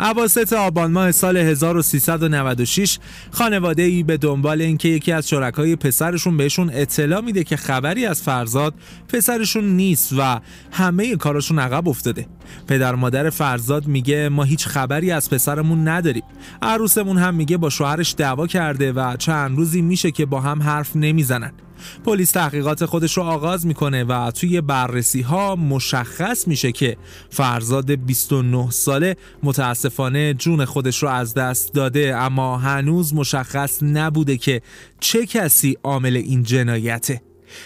عواست آبان ماه سال 1396 خانواده ای به دنبال اینکه یکی از شرکای پسرشون بهشون اطلاع میده که خبری از فرزاد پسرشون نیست و همه کارشون عقب افتاده پدر مادر فرزاد میگه ما هیچ خبری از پسرمون نداریم عروسمون هم میگه با شوهرش دعوا کرده و چند روزی میشه که با هم حرف نمیزنن پلیس تحقیقات خودش رو آغاز میکنه و توی بررسی ها مشخص میشه که فرزاد 29 ساله متاسفانه جون خودش رو از دست داده اما هنوز مشخص نبوده که چه کسی عامل این جنایته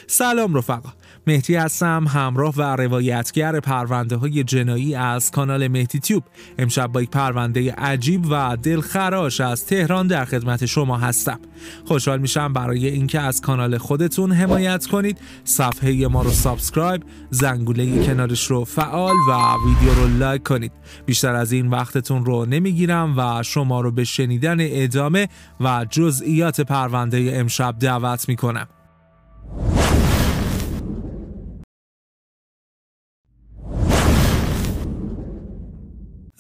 سلام رفقا مهدی هستم همراه و روایتگر پرونده های جنایی از کانال مهدی تیوب امشب با یک پرونده عجیب و دلخراش از تهران در خدمت شما هستم خوشحال میشم برای اینکه از کانال خودتون حمایت کنید صفحه ما رو سابسکرایب زنگوله کنارش رو فعال و ویدیو رو لایک کنید بیشتر از این وقتتون رو نمیگیرم و شما رو به شنیدن ادامه و جزئیات پرونده امشب دعوت میکنم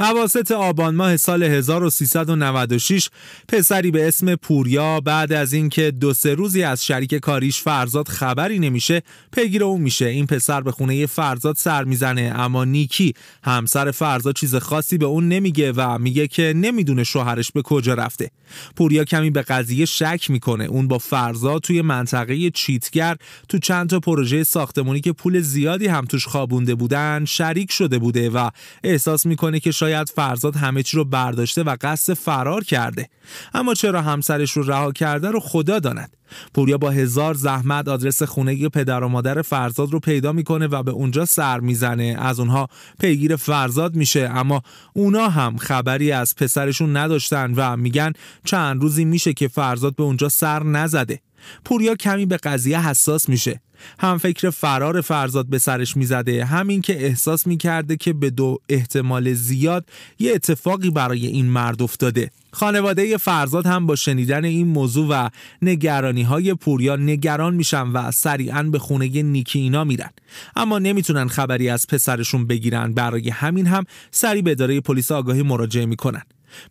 اواسط آبان ماه سال 1396 پسری به اسم پوریا بعد از اینکه دو سه روزی از شریک کاریش فرزاد خبری نمیشه پیگیر اون میشه این پسر به خونه فرزاد سر میزنه اما نیکی همسر فرزاد چیز خاصی به اون نمیگه و میگه که نمیدونه شوهرش به کجا رفته پوریا کمی به قضیه شک میکنه اون با فرزاد توی منطقه چیتگر تو چند تا پروژه ساختمانی که پول زیادی هم توش خوابونده بودن شریک شده بوده و احساس میکنه که شاید شاید فرزاد همه چی رو برداشته و قصد فرار کرده اما چرا همسرش رو رها کرده رو خدا داند پوریا با هزار زحمت آدرس خونه پدر و مادر فرزاد رو پیدا میکنه و به اونجا سر میزنه از اونها پیگیر فرزاد میشه اما اونا هم خبری از پسرشون نداشتن و میگن چند روزی میشه که فرزاد به اونجا سر نزده پوریا کمی به قضیه حساس میشه هم فکر فرار فرزاد به سرش میزده همین که احساس میکرده که به دو احتمال زیاد یه اتفاقی برای این مرد افتاده خانواده فرزاد هم با شنیدن این موضوع و نگرانی های پوریا نگران میشن و سریعا به خونه نیکی اینا میرن اما نمیتونن خبری از پسرشون بگیرن برای همین هم سری به اداره پلیس آگاهی مراجعه میکنن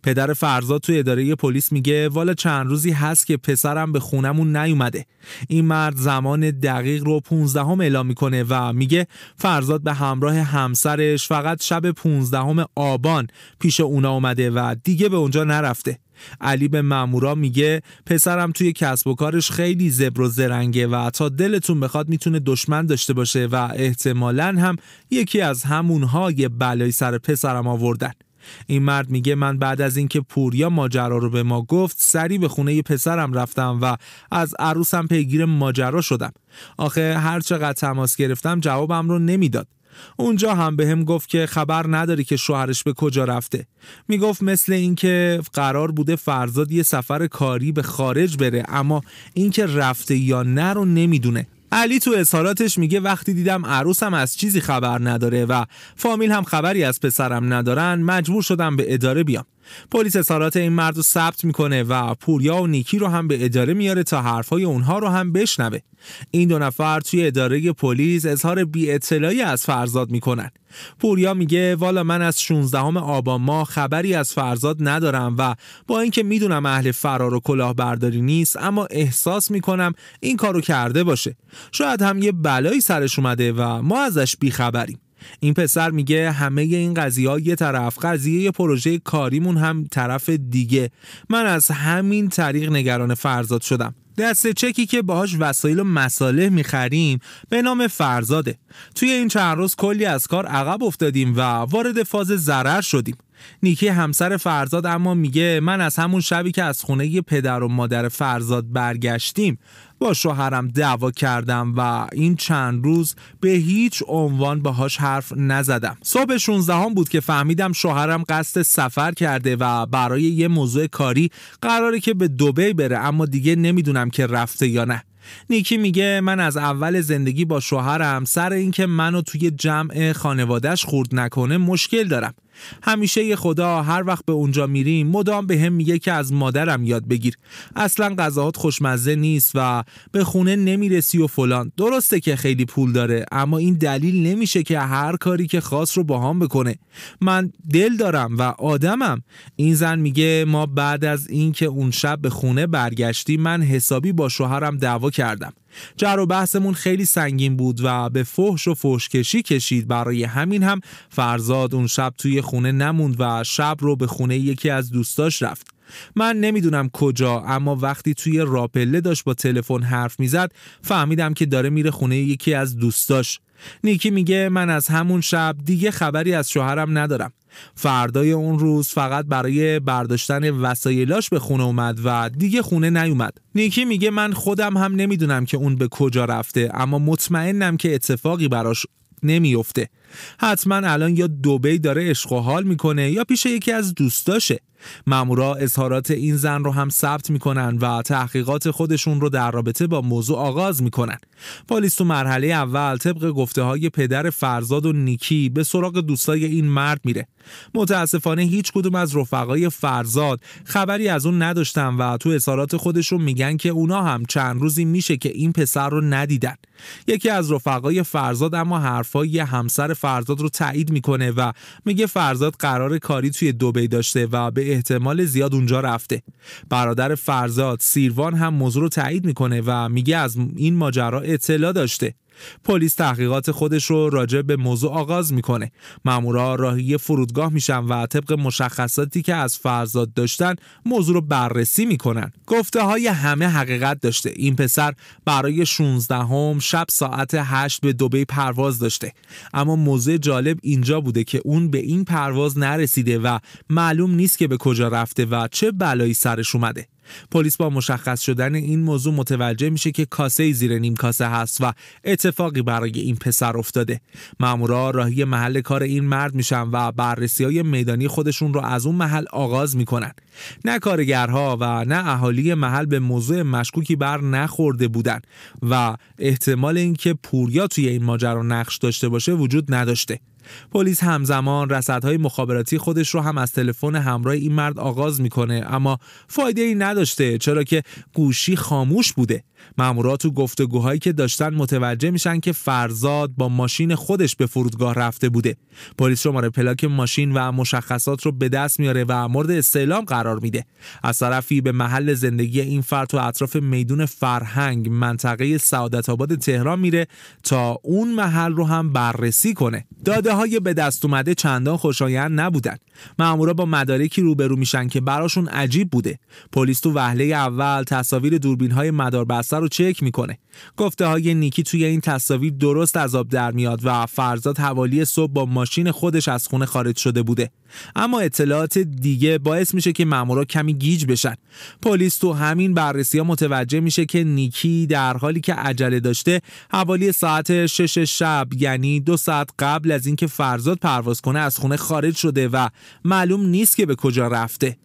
پدر فرزاد توی اداره پلیس میگه والا چند روزی هست که پسرم به خونمون نیومده این مرد زمان دقیق رو 15 هم اعلام میکنه و میگه فرزاد به همراه همسرش فقط شب 15 هم آبان پیش اونا اومده و دیگه به اونجا نرفته علی به مامورا میگه پسرم توی کسب و کارش خیلی زبر و زرنگه و تا دلتون بخواد میتونه دشمن داشته باشه و احتمالا هم یکی از همونهای بلای سر پسرم آوردن این مرد میگه من بعد از اینکه پوریا ماجرا رو به ما گفت سری به خونه پسرم رفتم و از عروسم پیگیر ماجرا شدم آخه هر چقدر تماس گرفتم جوابم رو نمیداد اونجا هم به گفت که خبر نداری که شوهرش به کجا رفته میگفت مثل اینکه قرار بوده فرزاد یه سفر کاری به خارج بره اما اینکه رفته یا نه رو نمیدونه علی تو اظهاراتش میگه وقتی دیدم عروسم از چیزی خبر نداره و فامیل هم خبری از پسرم ندارن مجبور شدم به اداره بیام پلیس اظهارات این مرد رو ثبت میکنه و پوریا و نیکی رو هم به اداره میاره تا حرفهای اونها رو هم بشنوه این دو نفر توی اداره پلیس اظهار بی اطلاعی از فرزاد میکنن پوریا میگه والا من از 16 آبان ماه خبری از فرزاد ندارم و با اینکه میدونم اهل فرار و کلاهبرداری نیست اما احساس میکنم این کارو کرده باشه شاید هم یه بلایی سرش اومده و ما ازش بیخبریم این پسر میگه همه این قضیه ها یه طرف قضیه پروژه کاریمون هم طرف دیگه من از همین طریق نگران فرزاد شدم دسته چکی که باهاش وسایل و مصالح میخریم به نام فرزاده توی این چند روز کلی از کار عقب افتادیم و وارد فاز ضرر شدیم نیکی همسر فرزاد اما میگه من از همون شبی که از خونه پدر و مادر فرزاد برگشتیم با شوهرم دعوا کردم و این چند روز به هیچ عنوان باهاش حرف نزدم صبح 16 هم بود که فهمیدم شوهرم قصد سفر کرده و برای یه موضوع کاری قراره که به دوبه بره اما دیگه نمیدونم که رفته یا نه نیکی میگه من از اول زندگی با شوهرم سر اینکه منو توی جمع خانوادهش خورد نکنه مشکل دارم همیشه خدا هر وقت به اونجا میریم مدام به هم میگه که از مادرم یاد بگیر اصلا غذاهات خوشمزه نیست و به خونه نمیرسی و فلان درسته که خیلی پول داره اما این دلیل نمیشه که هر کاری که خاص رو باهام بکنه من دل دارم و آدمم این زن میگه ما بعد از اینکه اون شب به خونه برگشتیم من حسابی با شوهرم دعوا کردم جر و بحثمون خیلی سنگین بود و به فحش و فحشکشی کشی کشید برای همین هم فرزاد اون شب توی خونه نموند و شب رو به خونه یکی از دوستاش رفت من نمیدونم کجا اما وقتی توی راپله داشت با تلفن حرف میزد فهمیدم که داره میره خونه یکی از دوستاش نیکی میگه من از همون شب دیگه خبری از شوهرم ندارم فردای اون روز فقط برای برداشتن وسایلاش به خونه اومد و دیگه خونه نیومد نیکی میگه من خودم هم نمیدونم که اون به کجا رفته اما مطمئنم که اتفاقی براش نمیفته حتما الان یا دوبی داره عشق و حال میکنه یا پیش یکی از دوستاشه مامورا اظهارات این زن رو هم ثبت میکنن و تحقیقات خودشون رو در رابطه با موضوع آغاز میکنن پلیس تو مرحله اول طبق گفته های پدر فرزاد و نیکی به سراغ دوستای این مرد میره متاسفانه هیچ کدوم از رفقای فرزاد خبری از اون نداشتن و تو اظهارات خودشون میگن که اونا هم چند روزی میشه که این پسر رو ندیدن یکی از رفقای فرزاد اما حرفای همسر فرزاد رو تایید میکنه و میگه فرزاد قرار کاری توی دبی داشته و به احتمال زیاد اونجا رفته برادر فرزاد سیروان هم موضوع رو تایید میکنه و میگه از این ماجرا اطلاع داشته پلیس تحقیقات خودش رو راجع به موضوع آغاز میکنه مامورا راهی فرودگاه میشن و طبق مشخصاتی که از فرزاد داشتن موضوع رو بررسی میکنن گفته های همه حقیقت داشته این پسر برای 16 هم شب ساعت 8 به دبی پرواز داشته اما موضوع جالب اینجا بوده که اون به این پرواز نرسیده و معلوم نیست که به کجا رفته و چه بلایی سرش اومده پلیس با مشخص شدن این موضوع متوجه میشه که کاسه زیر نیم کاسه هست و اتفاقی برای این پسر افتاده مامورا راهی محل کار این مرد میشن و بررسی های میدانی خودشون رو از اون محل آغاز میکنن نه کارگرها و نه اهالی محل به موضوع مشکوکی بر نخورده بودن و احتمال اینکه پوریا توی این ماجرا نقش داشته باشه وجود نداشته پلیس همزمان رصدهای مخابراتی خودش رو هم از تلفن همراه این مرد آغاز میکنه اما فایده ای نداشته چرا که گوشی خاموش بوده مامورا تو گفتگوهایی که داشتن متوجه میشن که فرزاد با ماشین خودش به فرودگاه رفته بوده پلیس شماره پلاک ماشین و مشخصات رو به دست میاره و مورد استعلام قرار میده از طرفی به محل زندگی این فرد و اطراف میدون فرهنگ منطقه سعادت آباد تهران میره تا اون محل رو هم بررسی کنه داده های به دست اومده چندان خوشایند نبودن مامورا با مدارکی روبرو میشن که براشون عجیب بوده پلیس تو وهله اول تصاویر دوربین های مدار رو چک میکنه گفته های نیکی توی این تصاویر درست از آب در میاد و فرزاد حوالی صبح با ماشین خودش از خونه خارج شده بوده اما اطلاعات دیگه باعث میشه که مامورا کمی گیج بشن پلیس تو همین بررسی ها متوجه میشه که نیکی در حالی که عجله داشته حوالی ساعت 6 شب یعنی دو ساعت قبل از اینکه فرزاد پرواز کنه از خونه خارج شده و معلوم نیست که به کجا رفته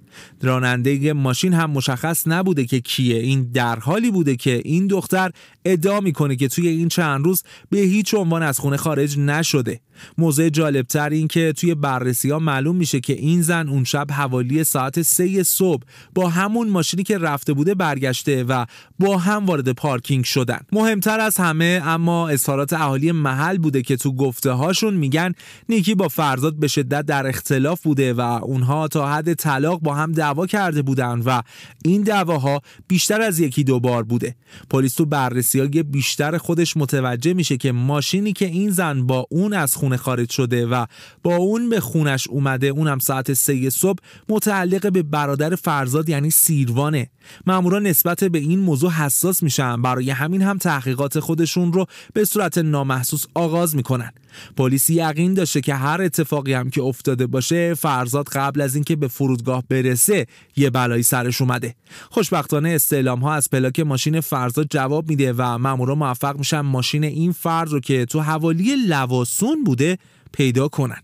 راننده ماشین هم مشخص نبوده که کیه این در حالی بوده که این دختر ادعا میکنه که توی این چند روز به هیچ عنوان از خونه خارج نشده موضع جالبتر این که توی بررسی ها معلوم میشه که این زن اون شب حوالی ساعت سه صبح با همون ماشینی که رفته بوده برگشته و با هم وارد پارکینگ شدن مهمتر از همه اما اظهارات اهالی محل بوده که تو گفته هاشون میگن نیکی با فرزاد به شدت در اختلاف بوده و اونها تا حد طلاق با هم دعوا کرده بودن و این دعواها بیشتر از یکی دو بار بوده پلیس تو بررسی های بیشتر خودش متوجه میشه که ماشینی که این زن با اون از خون خونه خارج شده و با اون به خونش اومده اونم ساعت سه صبح متعلق به برادر فرزاد یعنی سیروانه مامورا نسبت به این موضوع حساس میشن برای همین هم تحقیقات خودشون رو به صورت نامحسوس آغاز میکنن پلیس یقین داشته که هر اتفاقی هم که افتاده باشه فرزاد قبل از اینکه به فرودگاه برسه یه بلایی سرش اومده خوشبختانه استعلام ها از پلاک ماشین فرزاد جواب میده و مامورا موفق میشن ماشین این فرد رو که تو حوالی لواسون بوده پیدا کنن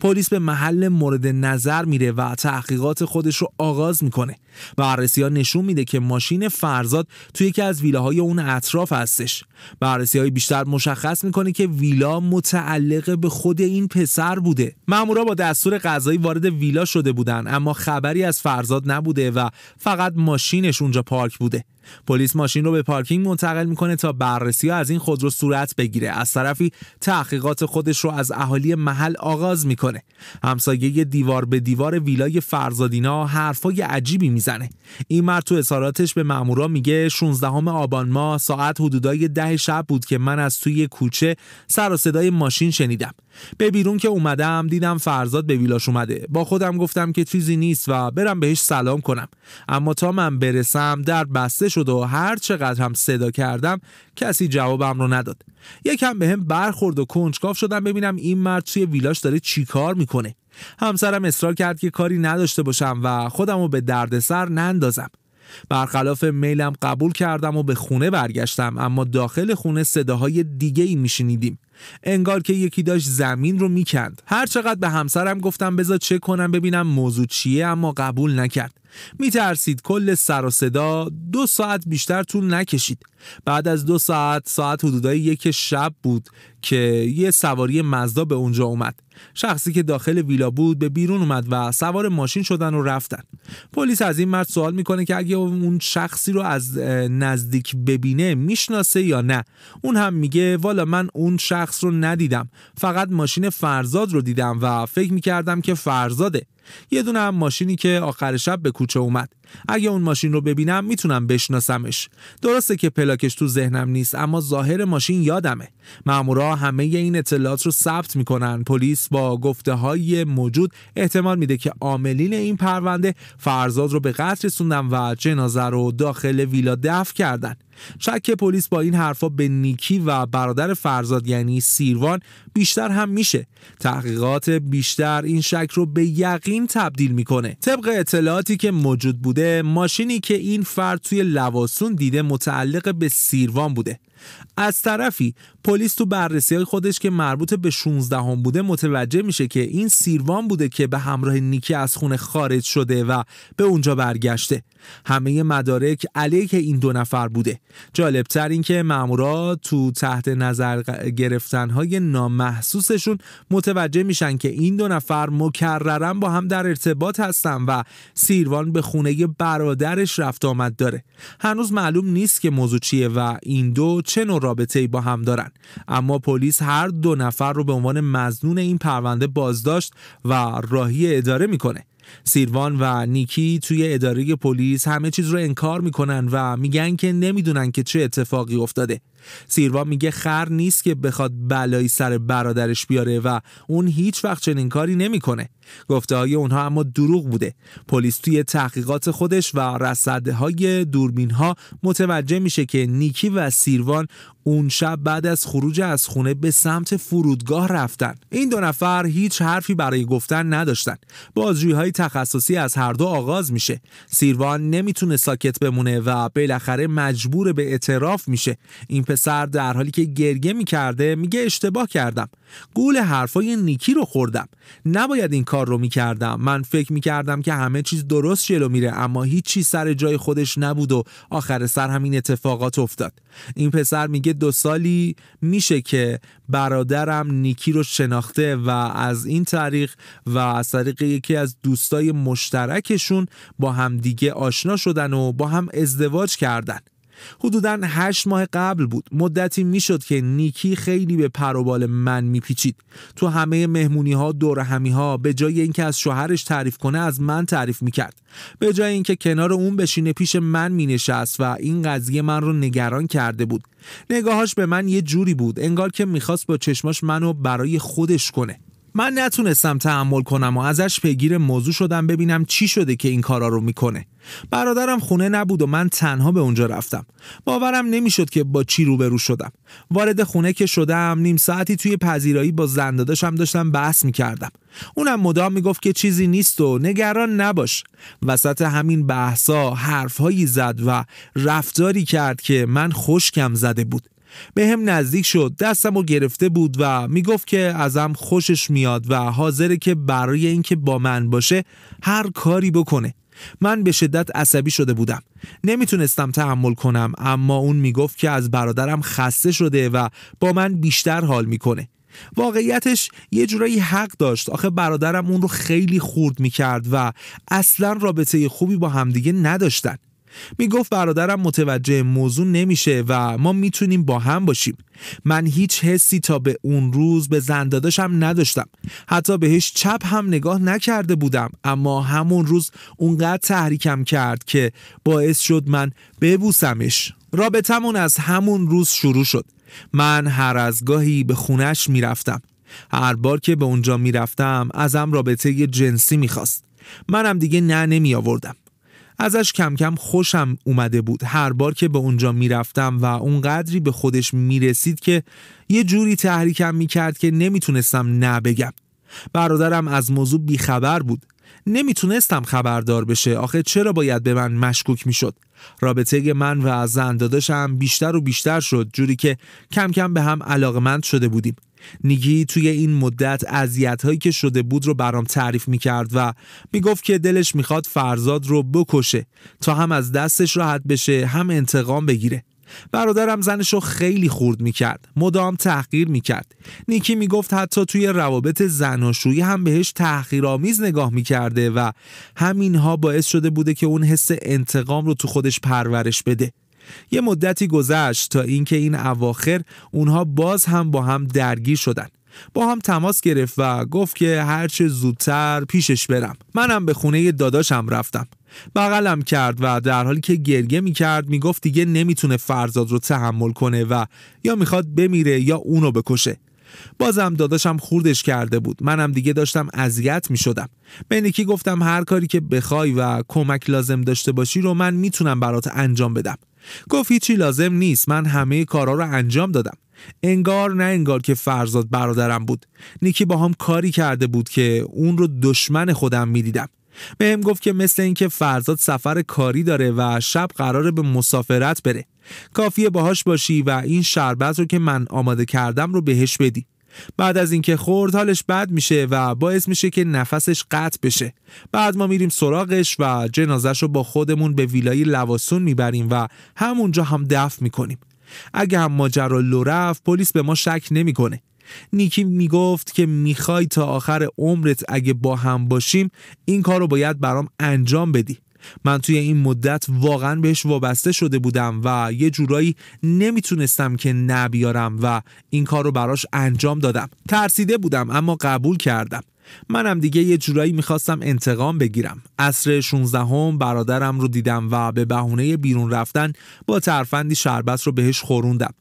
پلیس به محل مورد نظر میره و تحقیقات خودش رو آغاز میکنه بررسی ها نشون میده که ماشین فرزاد توی یکی از ویلاهای اون اطراف هستش بررسی های بیشتر مشخص میکنه که ویلا متعلق به خود این پسر بوده مامورا با دستور قضایی وارد ویلا شده بودن اما خبری از فرزاد نبوده و فقط ماشینش اونجا پارک بوده پلیس ماشین رو به پارکینگ منتقل میکنه تا بررسی از این خودرو صورت بگیره از طرفی تحقیقات خودش رو از اهالی محل آغاز میکنه همسایه دیوار به دیوار ویلای فرزادینا حرفای عجیبی میزنه این مرد تو اظهاراتش به مامورا میگه 16 آبان ما ساعت حدودای ده شب بود که من از توی کوچه سر و صدای ماشین شنیدم به بیرون که اومدم دیدم فرزاد به ویلاش اومده با خودم گفتم که چیزی نیست و برم بهش سلام کنم اما تا من برسم در بسته شد و هر چقدر هم صدا کردم کسی جوابم رو نداد یکم به هم برخورد و کنجکاف شدم ببینم این مرد توی ویلاش داره چی کار میکنه همسرم اصرار کرد که کاری نداشته باشم و خودم رو به دردسر نندازم برخلاف میلم قبول کردم و به خونه برگشتم اما داخل خونه صداهای دیگه ای میشنیدیم انگار که یکی داشت زمین رو میکند هر چقدر به همسرم گفتم بذار چه کنم ببینم موضوع چیه اما قبول نکرد ترسید کل سر و صدا دو ساعت بیشتر طول نکشید بعد از دو ساعت ساعت حدودای یک شب بود که یه سواری مزدا به اونجا اومد شخصی که داخل ویلا بود به بیرون اومد و سوار ماشین شدن و رفتن پلیس از این مرد سوال میکنه که اگه اون شخصی رو از نزدیک ببینه میشناسه یا نه اون هم میگه والا من اون شخص رو ندیدم فقط ماشین فرزاد رو دیدم و فکر میکردم که فرزاده یه دونه هم ماشینی که آخر شب به کوچه اومد اگه اون ماشین رو ببینم میتونم بشناسمش درسته که پلاکش تو ذهنم نیست اما ظاهر ماشین یادمه مامورا همه این اطلاعات رو ثبت میکنن پلیس با گفته های موجود احتمال میده که عاملین این پرونده فرزاد رو به قتل رسوندن و جنازه رو داخل ویلا دفن کردن شک پلیس با این حرفا به نیکی و برادر فرزاد یعنی سیروان بیشتر هم میشه تحقیقات بیشتر این شک رو به یقین تبدیل میکنه طبق اطلاعاتی که موجود بوده ماشینی که این فرد توی لواسون دیده متعلق به سیروان بوده از طرفی پلیس تو بررسی های خودش که مربوط به 16 هم بوده متوجه میشه که این سیروان بوده که به همراه نیکی از خونه خارج شده و به اونجا برگشته همه مدارک علیه این دو نفر بوده جالبتر این که مامورا تو تحت نظر گرفتن های نامحسوسشون متوجه میشن که این دو نفر مکررن با هم در ارتباط هستن و سیروان به خونه برادرش رفت آمد داره هنوز معلوم نیست که موضوع چیه و این دو چه نوع رابطه ای با هم دارن اما پلیس هر دو نفر رو به عنوان مزنون این پرونده بازداشت و راهی اداره میکنه سیروان و نیکی توی اداره پلیس همه چیز رو انکار میکنن و میگن که نمیدونن که چه اتفاقی افتاده سیروان میگه خر نیست که بخواد بلایی سر برادرش بیاره و اون هیچ وقت چنین کاری نمیکنه. گفته های اونها اما دروغ بوده. پلیس توی تحقیقات خودش و رسده های دوربین ها متوجه میشه که نیکی و سیروان اون شب بعد از خروج از خونه به سمت فرودگاه رفتن. این دو نفر هیچ حرفی برای گفتن نداشتن. بازجویی های تخصصی از هر دو آغاز میشه. سیروان نمیتونه ساکت بمونه و بالاخره مجبور به اعتراف میشه. این پسر در حالی که می کرده میگه اشتباه کردم گول حرفای نیکی رو خوردم نباید این کار رو می کردم من فکر می کردم که همه چیز درست جلو میره اما هیچی سر جای خودش نبود و آخر سر همین اتفاقات افتاد این پسر میگه دو سالی میشه که برادرم نیکی رو شناخته و از این طریق و از طریق یکی از دوستای مشترکشون با همدیگه آشنا شدن و با هم ازدواج کردن حدودا هشت ماه قبل بود مدتی میشد که نیکی خیلی به پروبال من میپیچید تو همه مهمونی ها دور همی ها به جای اینکه از شوهرش تعریف کنه از من تعریف میکرد به جای اینکه کنار اون بشینه پیش من مینشست و این قضیه من رو نگران کرده بود نگاهاش به من یه جوری بود انگار که میخواست با چشماش منو برای خودش کنه من نتونستم تحمل کنم و ازش پیگیر موضوع شدم ببینم چی شده که این کارا رو میکنه برادرم خونه نبود و من تنها به اونجا رفتم باورم نمیشد که با چی روبرو شدم وارد خونه که شدم نیم ساعتی توی پذیرایی با زنداداشم داشتم بحث میکردم اونم مدام میگفت که چیزی نیست و نگران نباش وسط همین بحثا حرفهایی زد و رفتاری کرد که من خوشکم زده بود به هم نزدیک شد دستم و گرفته بود و میگفت که ازم خوشش میاد و حاضره که برای اینکه با من باشه هر کاری بکنه من به شدت عصبی شده بودم نمیتونستم تحمل کنم اما اون میگفت که از برادرم خسته شده و با من بیشتر حال میکنه واقعیتش یه جورایی حق داشت آخه برادرم اون رو خیلی خورد میکرد و اصلا رابطه خوبی با همدیگه نداشتن میگفت برادرم متوجه موضوع نمیشه و ما میتونیم با هم باشیم من هیچ حسی تا به اون روز به زنداداشم نداشتم حتی بهش چپ هم نگاه نکرده بودم اما همون روز اونقدر تحریکم کرد که باعث شد من ببوسمش رابطمون از همون روز شروع شد من هر از گاهی به خونش میرفتم هر بار که به اونجا میرفتم ازم رابطه جنسی میخواست منم دیگه نه نمی آوردم ازش کم کم خوشم اومده بود هر بار که به اونجا میرفتم و اونقدری به خودش میرسید که یه جوری تحریکم میکرد که نمیتونستم نبگم برادرم از موضوع بیخبر بود نمیتونستم خبردار بشه آخه چرا باید به من مشکوک میشد رابطه من و زن داداشم بیشتر و بیشتر شد جوری که کم کم به هم علاقمند شده بودیم نیکی توی این مدت اذیت هایی که شده بود رو برام تعریف کرد و می گفت که دلش میخواد فرزاد رو بکشه تا هم از دستش راحت بشه هم انتقام بگیره برادرم زنش رو خیلی خورد کرد مدام تحقیر کرد نیکی می گفت حتی توی روابط زناشویی هم بهش تحقیرآمیز نگاه میکرده و همینها باعث شده بوده که اون حس انتقام رو تو خودش پرورش بده یه مدتی گذشت تا اینکه این اواخر اونها باز هم با هم درگیر شدن با هم تماس گرفت و گفت که هرچه زودتر پیشش برم منم به خونه داداشم رفتم بغلم کرد و در حالی که گرگه می کرد می گفت دیگه تونه فرزاد رو تحمل کنه و یا میخواد بمیره یا اونو بکشه بازم داداشم خوردش کرده بود منم دیگه داشتم اذیت می شدم به گفتم هر کاری که بخوای و کمک لازم داشته باشی رو من میتونم برات انجام بدم گفت هیچی لازم نیست من همه کارا رو انجام دادم انگار نه انگار که فرزاد برادرم بود نیکی با هم کاری کرده بود که اون رو دشمن خودم میدیدم بهم گفت که مثل اینکه فرزاد سفر کاری داره و شب قراره به مسافرت بره کافیه باهاش باشی و این شربت رو که من آماده کردم رو بهش بدی بعد از اینکه خورد حالش بد میشه و باعث میشه که نفسش قطع بشه بعد ما میریم سراغش و جنازش رو با خودمون به ویلای لواسون میبریم و همونجا هم دفن میکنیم اگه هم ماجرا لو رفت پلیس به ما شک نمیکنه نیکی میگفت که میخوای تا آخر عمرت اگه با هم باشیم این کار رو باید برام انجام بدی من توی این مدت واقعا بهش وابسته شده بودم و یه جورایی نمیتونستم که نبیارم و این کار رو براش انجام دادم ترسیده بودم اما قبول کردم منم دیگه یه جورایی میخواستم انتقام بگیرم اصر 16 هم برادرم رو دیدم و به بهونه بیرون رفتن با ترفندی شربت رو بهش خوروندم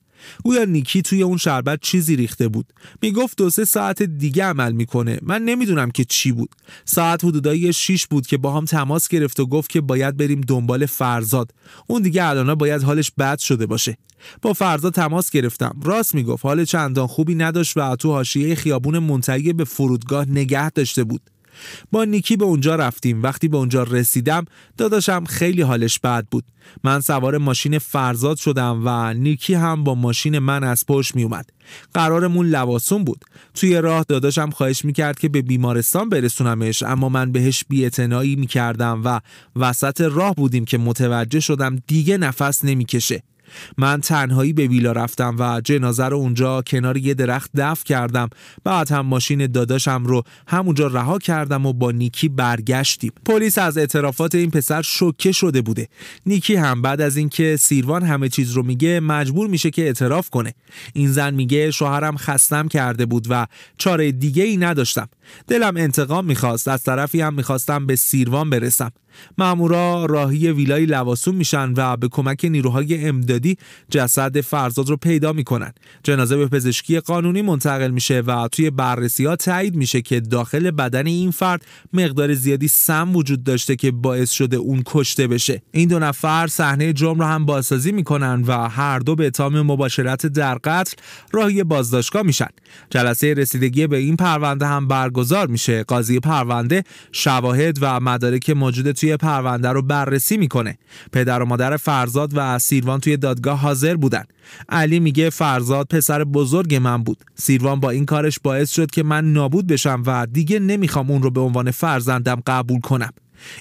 گویا نیکی توی اون شربت چیزی ریخته بود میگفت دو سه ساعت دیگه عمل میکنه من نمیدونم که چی بود ساعت حدودای 6 بود که با هم تماس گرفت و گفت که باید بریم دنبال فرزاد اون دیگه الانا باید حالش بد شده باشه با فرزاد تماس گرفتم راست میگفت حال چندان خوبی نداشت و تو حاشیه خیابون منتهی به فرودگاه نگه داشته بود با نیکی به اونجا رفتیم وقتی به اونجا رسیدم داداشم خیلی حالش بد بود من سوار ماشین فرزاد شدم و نیکی هم با ماشین من از پشت می اومد قرارمون لواسون بود توی راه داداشم خواهش کرد که به بیمارستان برسونمش اما من بهش می میکردم و وسط راه بودیم که متوجه شدم دیگه نفس نمیکشه من تنهایی به ویلا رفتم و جنازه رو اونجا کنار یه درخت دف کردم بعد هم ماشین داداشم رو همونجا رها کردم و با نیکی برگشتیم پلیس از اعترافات این پسر شوکه شده بوده نیکی هم بعد از اینکه سیروان همه چیز رو میگه مجبور میشه که اعتراف کنه این زن میگه شوهرم خستم کرده بود و چاره دیگه ای نداشتم دلم انتقام میخواست از طرفی هم میخواستم به سیروان برسم مامورا راهی ویلای لواسون میشن و به کمک نیروهای امدادی جسد فرزاد رو پیدا میکنن جنازه به پزشکی قانونی منتقل میشه و توی بررسی ها تایید میشه که داخل بدن این فرد مقدار زیادی سم وجود داشته که باعث شده اون کشته بشه این دو نفر صحنه جرم رو هم بازسازی میکنن و هر دو به اتهام مباشرت در قتل راهی بازداشتگاه میشن جلسه رسیدگی به این پرونده هم برگزار برگزار میشه قاضی پرونده شواهد و مدارک موجود توی پرونده رو بررسی میکنه پدر و مادر فرزاد و سیروان توی دادگاه حاضر بودن علی میگه فرزاد پسر بزرگ من بود سیروان با این کارش باعث شد که من نابود بشم و دیگه نمیخوام اون رو به عنوان فرزندم قبول کنم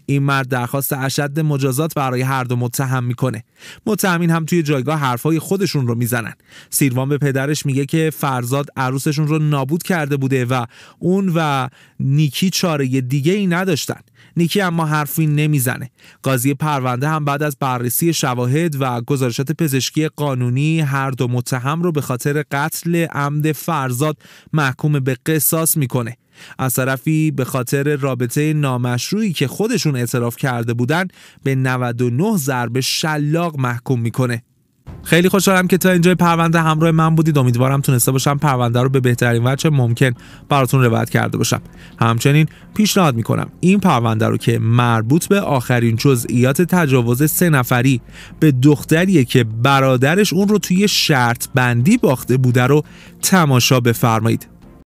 این مرد درخواست اشد مجازات برای هر دو متهم میکنه متهمین هم توی جایگاه حرفهای خودشون رو میزنن سیروان به پدرش میگه که فرزاد عروسشون رو نابود کرده بوده و اون و نیکی چاره دیگه ای نداشتن نیکی اما حرفی نمیزنه قاضی پرونده هم بعد از بررسی شواهد و گزارشات پزشکی قانونی هر دو متهم رو به خاطر قتل عمد فرزاد محکوم به قصاص میکنه از طرفی به خاطر رابطه نامشروعی که خودشون اعتراف کرده بودن به 99 ضرب شلاق محکوم میکنه خیلی خوشحالم که تا اینجای پرونده همراه من بودید امیدوارم تونسته باشم پرونده رو به بهترین وجه ممکن براتون روایت کرده باشم همچنین پیشنهاد میکنم این پرونده رو که مربوط به آخرین جزئیات تجاوز سه نفری به دختریه که برادرش اون رو توی شرط بندی باخته بوده رو تماشا بفرمایید